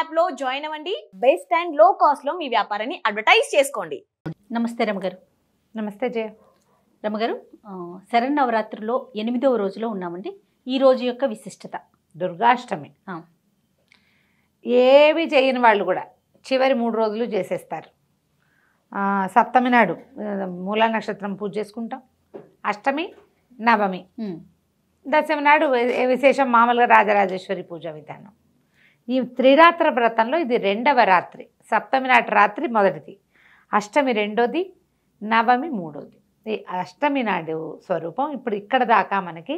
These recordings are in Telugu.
యాప్ లో జాయిన్ అవ్వండి బెస్ట్ అండ్ లో కాస్ట్ లో మీ వ్యాపారాన్ని అడ్వర్టైజ్ చేసుకోండి నమస్తే రమగారు నమస్తే జయ రమగారు నవరాత్రిలో ఎనిమిదవ రోజులో ఉన్నామండి ఈ రోజు యొక్క విశిష్టత దుర్గాష్టమి ఏవి చేయని వాళ్ళు కూడా చివరి మూడు రోజులు చేసేస్తారు సప్తమి నాడు మూలా నక్షత్రం పూజ చేసుకుంటాం అష్టమి నవమి దశమి నాడు విశేషం మామూలుగా రాజరాజేశ్వరి పూజ విధానం ఈ త్రిరాత్ర వ్రతంలో ఇది రెండవ రాత్రి సప్తమి నాటి రాత్రి మొదటిది అష్టమి రెండోది నవమి మూడోది ఈ అష్టమి నాడు స్వరూపం ఇప్పుడు ఇక్కడ దాకా మనకి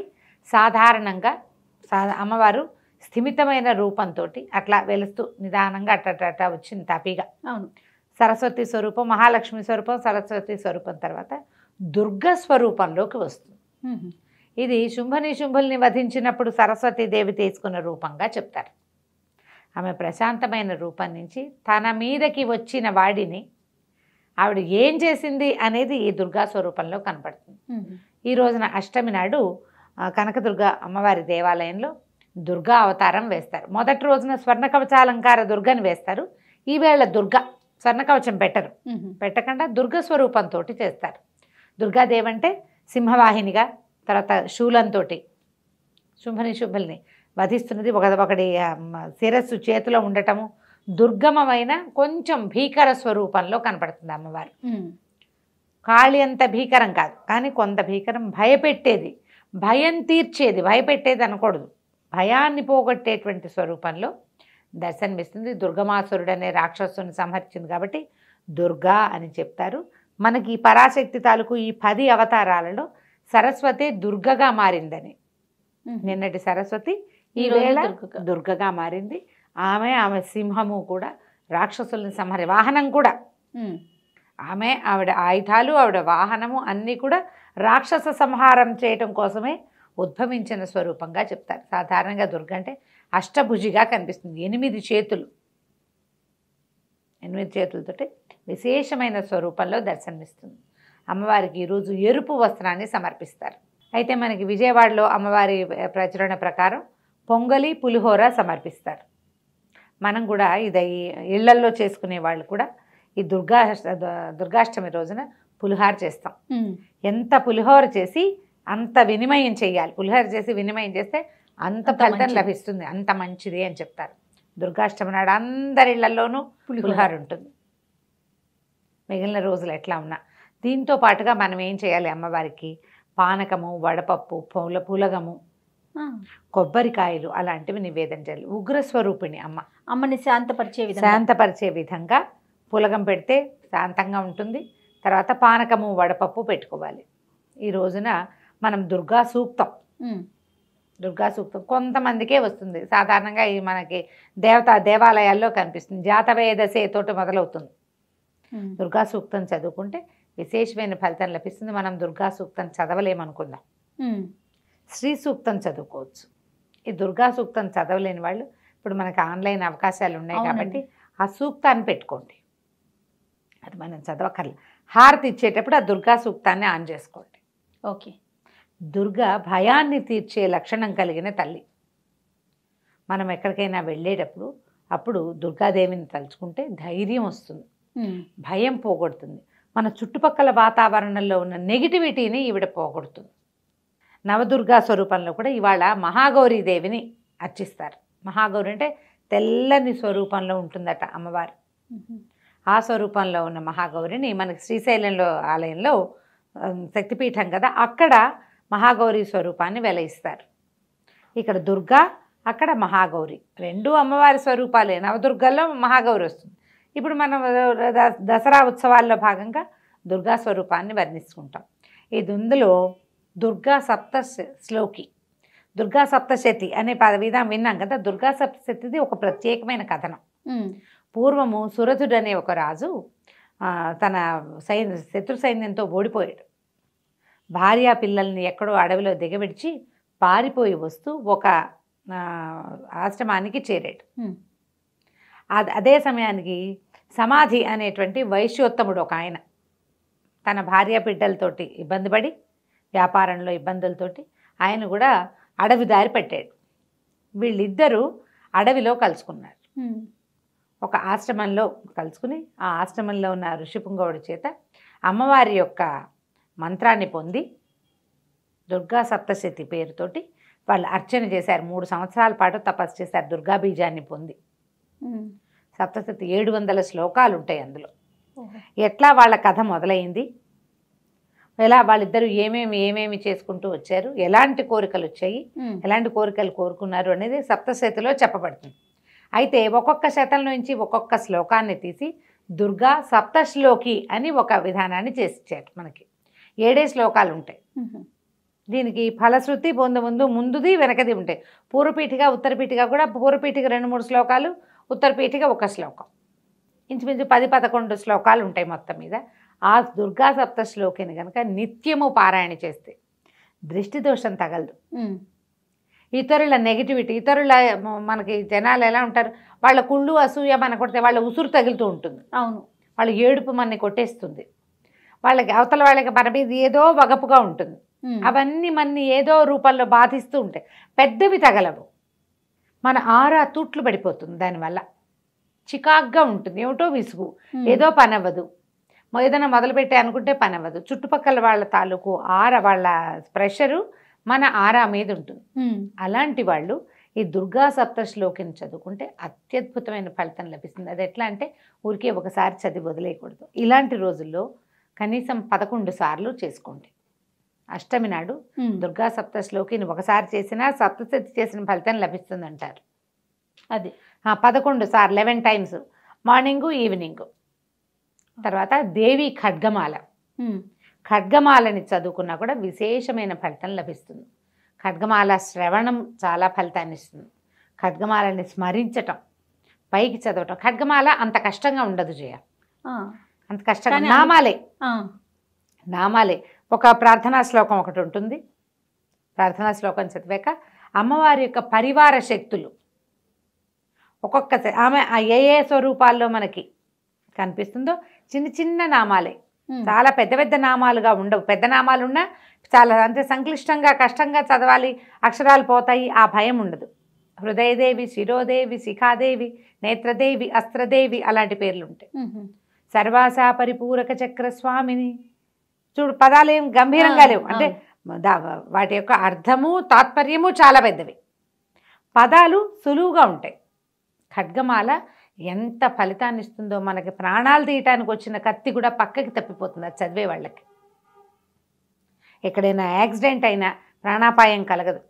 సాధారణంగా అమ్మవారు స్థిమితమైన రూపంతో అట్లా వెలుస్తూ నిదానంగా అట్టట వచ్చింది తపిగా అవును సరస్వతి స్వరూపం మహాలక్ష్మి స్వరూపం సరస్వతి స్వరూపం తర్వాత దుర్గ స్వరూపంలోకి వస్తుంది ఇది శుంభని శుంభుల్ని వధించినప్పుడు సరస్వతీదేవి తీసుకున్న రూపంగా చెప్తారు ఆమె ప్రశాంతమైన రూపం నుంచి తన మీదకి వచ్చిన వాడిని ఆవిడ ఏం చేసింది అనేది ఈ దుర్గా స్వరూపంలో కనపడుతుంది ఈ రోజున అష్టమి నాడు కనకదుర్గ అమ్మవారి దేవాలయంలో దుర్గా అవతారం వేస్తారు మొదటి రోజున స్వర్ణ కవచాలంకార దుర్గని వేస్తారు ఈవేళ దుర్గ స్వర్ణ కవచం పెట్టరు పెట్టకుండా దుర్గ స్వరూపంతో చేస్తారు దుర్గాదేవి అంటే సింహవాహినిగా తర్వాత శూలంతో శుంభని శుభల్ని వధిస్తున్నది ఒక ఒకటి శిరస్సు చేతిలో ఉండటము దుర్గమమైన కొంచెం భీకర స్వరూపంలో కనపడుతుంది అమ్మవారు కాళి అంత భీకరం కాదు కానీ కొంత భీకరం భయపెట్టేది భయం తీర్చేది భయపెట్టేది అనకూడదు భయాన్ని పోగొట్టేటువంటి స్వరూపంలో దర్శనమిస్తుంది దుర్గమాసురుడు అనే రాక్షసుని సంహరించింది కాబట్టి దుర్గా అని చెప్తారు మనకి ఈ పరాశక్తి తాలూకు ఈ పది అవతారాలలో సరస్వతి దుర్గగా మారిందని నిన్నటి సరస్వతి ఈ వేళ దుర్గగా మారింది ఆమె ఆమె సింహము కూడా రాక్షసుల్ని సంహరి వాహనం కూడా ఆమె ఆవిడ ఆయుధాలు ఆవిడ వాహనము అన్నీ కూడా రాక్షస సంహారం చేయటం కోసమే ఉద్భవించిన స్వరూపంగా చెప్తారు సాధారణంగా దుర్గ అంటే అష్టభుజిగా కనిపిస్తుంది ఎనిమిది చేతులు ఎనిమిది చేతులతోటి విశేషమైన స్వరూపంలో దర్శనమిస్తుంది అమ్మవారికి ఈరోజు ఎరుపు వస్త్రాన్ని సమర్పిస్తారు అయితే మనకి విజయవాడలో అమ్మవారి ప్రచురణ ప్రకారం పొంగలి పులిహోర సమర్పిస్తారు మనం కూడా ఇది ఇళ్లల్లో చేసుకునే వాళ్ళు కూడా ఈ దుర్గా దుర్గాష్టమి రోజున పులిహోర చేస్తాం ఎంత పులిహోర చేసి అంత వినిమయం చేయాలి పులిహోర చేసి వినిమయం చేస్తే అంత ఫలితం లభిస్తుంది అంత మంచిది అని చెప్తారు దుర్గాష్టమి నాడు అందరిళ్లలోనూ పులిహోర ఉంటుంది మిగిలిన రోజులు ఎట్లా ఉన్నా దీంతో పాటుగా మనం ఏం చేయాలి అమ్మవారికి పానకము వడపప్పు పూల పూలగము కొబ్బరికాయలు అలాంటివి నివేదన చేయాలి ఉగ్రస్వరూపిణి అమ్మ అమ్మని శాంతపరిచే శాంతపరిచే విధంగా పులగం పెడితే శాంతంగా ఉంటుంది తర్వాత పానకము వడపప్పు పెట్టుకోవాలి ఈ రోజున మనం దుర్గా సూక్తం దుర్గా సూక్తం కొంతమందికే వస్తుంది సాధారణంగా ఈ మనకి దేవత దేవాలయాల్లో కనిపిస్తుంది జాతవేదశే తోటి మొదలవుతుంది దుర్గా సూక్తం చదువుకుంటే విశేషమైన ఫలితం లభిస్తుంది మనం దుర్గా సూక్తం చదవలేమనుకుందాం శ్రీ సూక్తం చదువుకోవచ్చు ఈ దుర్గా సూక్తం చదవలేని వాళ్ళు ఇప్పుడు మనకి ఆన్లైన్ అవకాశాలు ఉన్నాయి కాబట్టి ఆ సూక్తాన్ని పెట్టుకోండి అది మనం చదవకర్లే హారతి ఇచ్చేటప్పుడు ఆ దుర్గా సూక్తాన్ని ఆన్ చేసుకోండి ఓకే దుర్గా భయాన్ని తీర్చే లక్షణం కలిగిన తల్లి మనం ఎక్కడికైనా వెళ్ళేటప్పుడు అప్పుడు దుర్గాదేవిని తలుచుకుంటే ధైర్యం వస్తుంది భయం పోగొడుతుంది మన చుట్టుపక్కల వాతావరణంలో ఉన్న నెగిటివిటీని ఈవిడ పోగొడుతుంది నవదుర్గా స్వరూపంలో కూడా ఇవాళ మహాగౌరీదేవిని అర్చిస్తారు మహాగౌరి అంటే తెల్లని స్వరూపంలో ఉంటుందట అమ్మవారు ఆ స్వరూపంలో ఉన్న మహాగౌరిని మనకి శ్రీశైలంలో ఆలయంలో శక్తిపీఠం కదా అక్కడ మహాగౌరి స్వరూపాన్ని వెలయిస్తారు ఇక్కడ దుర్గా అక్కడ మహాగౌరి రెండు అమ్మవారి స్వరూపాలే నవదుర్గల్లో మహాగౌరి వస్తుంది ఇప్పుడు మనం దసరా ఉత్సవాల్లో భాగంగా దుర్గా స్వరూపాన్ని వర్ణించుకుంటాం ఈ దుందులో దుర్గా సప్త శ్లోకి దుర్గా సప్తశతి అనే విధానం విన్నాం కదా దుర్గా సప్తశతిది ఒక ప్రత్యేకమైన కథనం పూర్వము సురథుడు అనే ఒక రాజు తన సైన్య శత్రు సైన్యంతో ఓడిపోయాడు భార్య పిల్లల్ని ఎక్కడో అడవిలో దిగబెడిచి పారిపోయి వస్తూ ఒక ఆశ్రమానికి చేరాడు అదే సమయానికి సమాధి అనేటువంటి వైశ్యోత్తముడు ఒక ఆయన తన భార్య బిడ్డలతోటి ఇబ్బంది పడి వ్యాపారంలో ఇబ్బందులతోటి ఆయన కూడా అడవి దారి పెట్టాడు వీళ్ళిద్దరూ అడవిలో కలుసుకున్నారు ఒక ఆశ్రమంలో కలుసుకుని ఆ ఆశ్రమంలో ఉన్న ఋషిపుంగవుడి చేత అమ్మవారి యొక్క మంత్రాన్ని పొంది దుర్గా సప్తశతి పేరుతోటి వాళ్ళు అర్చన చేశారు మూడు సంవత్సరాల పాటు తపస్సు చేశారు దుర్గా బీజాన్ని పొంది సప్తశతి ఏడు వందల శ్లోకాలు ఉంటాయి అందులో ఎట్లా వాళ్ళ కథ మొదలైంది ఎలా వాళ్ళిద్దరు ఏమేమి ఏమేమి చేసుకుంటూ వచ్చారు ఎలాంటి కోరికలు వచ్చాయి ఎలాంటి కోరికలు కోరుకున్నారు అనేది సప్తశతిలో చెప్పబడుతుంది అయితే ఒక్కొక్క శతం నుంచి ఒక్కొక్క శ్లోకాన్ని తీసి దుర్గా సప్తశ్లోకి అని ఒక విధానాన్ని చేసిచ్చారు మనకి ఏడే శ్లోకాలు ఉంటాయి దీనికి ఫలశ్రుతి ముందు ముందుది వెనకది ఉంటాయి పూర్వపీఠిక ఉత్తరపీఠిక కూడా పూర్వపీఠిక రెండు మూడు శ్లోకాలు ఉత్తరపీఠిక ఒక శ్లోకం ఇంచుమించు పది పదకొండు శ్లోకాలు ఉంటాయి మొత్తం మీద ఆ దుర్గా సప్తశ్లోకిని కనుక నిత్యము పారాయణ చేస్తే దృష్టి దోషం తగలదు ఇతరుల నెగిటివిటీ ఇతరుల మనకి జనాలు ఎలా ఉంటారు వాళ్ళ కుళ్ళు అసూయ మన కొడితే వాళ్ళ ఉసురు తగులుతూ ఉంటుంది అవును వాళ్ళ ఏడుపు మనని కొట్టేస్తుంది వాళ్ళకి అవతల వాళ్ళకి మన మీద ఏదో వగపుగా ఉంటుంది అవన్నీ మనని ఏదో రూపంలో బాధిస్తూ ఉంటాయి పెద్దవి తగలవు మన ఆరా తూట్లు పడిపోతుంది దానివల్ల చికాగ్గా ఉంటుంది ఏమిటో విసుగు ఏదో పనవ్వదు ఏదైనా మొదలుపెట్టే అనుకుంటే పని అవ్వదు చుట్టుపక్కల వాళ్ళ తాలూకు ఆర వాళ్ళ ప్రెషరు మన ఆరా మీద ఉంటుంది అలాంటి వాళ్ళు ఈ దుర్గా సప్తశ్లోకిని చదువుకుంటే అత్యద్భుతమైన ఫలితం లభిస్తుంది అది ఎట్లా అంటే ఊరికే ఒకసారి చదివి వదిలేయకూడదు ఇలాంటి రోజుల్లో కనీసం పదకొండు సార్లు చేసుకోండి అష్టమి నాడు దుర్గా సప్తశ్లోకిని ఒకసారి చేసినా సప్తశతి చేసిన ఫలితం లభిస్తుంది అంటారు అది పదకొండు సార్లు లెవెన్ టైమ్స్ మార్నింగు ఈవినింగు తర్వాత దేవి ఖడ్గమాల ఖడ్గమాలని చదువుకున్నా కూడా విశేషమైన ఫలితం లభిస్తుంది ఖడ్గమాల శ్రవణం చాలా ఫలితాన్ని ఇస్తుంది ఖడ్గమాలని స్మరించటం పైకి చదవటం ఖడ్గమాల అంత కష్టంగా ఉండదు జయ అంత కష్టంగా నామాలే నామాలే ఒక ప్రార్థనా శ్లోకం ఒకటి ఉంటుంది ప్రార్థనా శ్లోకం చదివాక అమ్మవారి యొక్క పరివార శక్తులు ఒక్కొక్క ఆమె ఏ ఏ స్వరూపాల్లో మనకి కనిపిస్తుందో చిన్న చిన్న నామాలే చాలా పెద్ద పెద్ద నామాలుగా ఉండవు పెద్ద నామాలు ఉన్నా చాలా అంతే సంక్లిష్టంగా కష్టంగా చదవాలి అక్షరాలు పోతాయి ఆ భయం ఉండదు హృదయదేవి శిరోదేవి శిఖాదేవి నేత్రదేవి అస్త్రదేవి అలాంటి పేర్లు ఉంటాయి సర్వాసా పరిపూరక చక్ర స్వామిని చూడు పదాలు ఏం గంభీరంగా లేవు అంటే వాటి యొక్క అర్థము తాత్పర్యము చాలా పెద్దవి పదాలు సులువుగా ఉంటాయి ఖడ్గమాల ఎంత ఫలితాన్ని ఇస్తుందో మనకి ప్రాణాలు తీయటానికి వచ్చిన కత్తి కూడా పక్కకి తప్పిపోతుంది అది చదివే వాళ్ళకి ఎక్కడైనా యాక్సిడెంట్ అయినా ప్రాణాపాయం కలగదు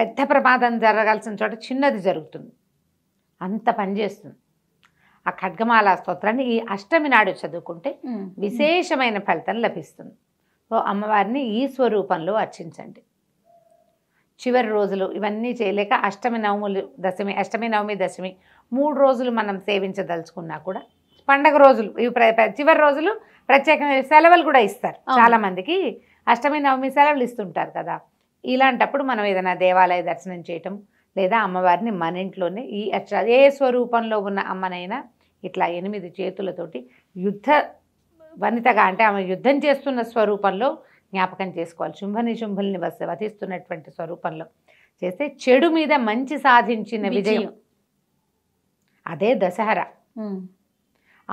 పెద్ద ప్రమాదం జరగాల్సిన చోట చిన్నది జరుగుతుంది అంత పనిచేస్తుంది ఆ ఖడ్గమాల స్తోత్రాన్ని ఈ అష్టమి నాడు చదువుకుంటే విశేషమైన ఫలితం లభిస్తుంది సో అమ్మవారిని ఈ స్వరూపంలో అర్చించండి చివరి రోజులు ఇవన్నీ చేయలేక అష్టమి నవములు దశమి అష్టమి నవమి దశమి మూడు రోజులు మనం సేవించదలుచుకున్నా కూడా పండగ రోజులు ఇవి చివరి రోజులు ప్రత్యేకమైన సెలవులు కూడా ఇస్తారు చాలామందికి అష్టమి నవమి సెలవులు ఇస్తుంటారు కదా ఇలాంటప్పుడు మనం ఏదైనా దేవాలయ దర్శనం చేయటం లేదా అమ్మవారిని మన ఇంట్లోనే ఈ ఏ స్వరూపంలో ఉన్న అమ్మనైనా ఇట్లా ఎనిమిది చేతులతోటి యుద్ధ వనితగా అంటే ఆమె యుద్ధం చేస్తున్న స్వరూపంలో జ్ఞాపకం చేసుకోవాలి శుంభ నిశుంభుల్ని వధిస్తున్నటువంటి స్వరూపంలో చేస్తే చెడు మీద మంచి సాధించిన విజయం అదే దశహర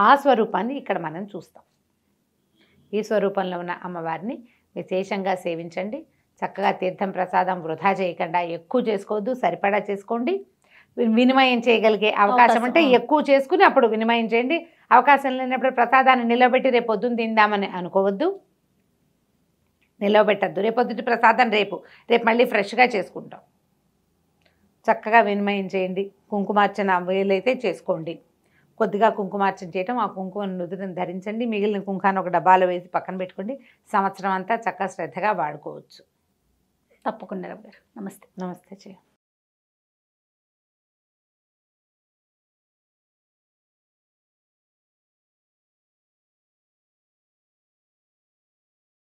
ఆ స్వరూపాన్ని ఇక్కడ మనం చూస్తాం ఈ స్వరూపంలో ఉన్న అమ్మవారిని విశేషంగా సేవించండి చక్కగా తీర్థం ప్రసాదం వృధా చేయకుండా ఎక్కువ చేసుకోవద్దు సరిపడా చేసుకోండి వినిమయం చేయగలిగే అవకాశం అంటే ఎక్కువ చేసుకుని అప్పుడు వినిమయం చేయండి అవకాశం లేనప్పుడు ప్రసాదాన్ని నిలబెట్టి రేపు పొద్దున్న తిందామని అనుకోవద్దు నిలవబెట్టద్దు రేపు రేపొద్దుటి ప్రసాదం రేపు రేపు మళ్ళీ ఫ్రెష్గా చేసుకుంటాం చక్కగా వినిమయం చేయండి కుంకుమార్చన వీలైతే చేసుకోండి కొద్దిగా కుంకుమార్చన చేయటం ఆ కుంకుమ నుదురుని ధరించండి మిగిలిన కుంకాన్ని ఒక డబ్బాలో వేసి పక్కన పెట్టుకోండి సంవత్సరం అంతా చక్కగా శ్రద్ధగా వాడుకోవచ్చు తప్పకుండా గారు నమస్తే నమస్తే చేయండి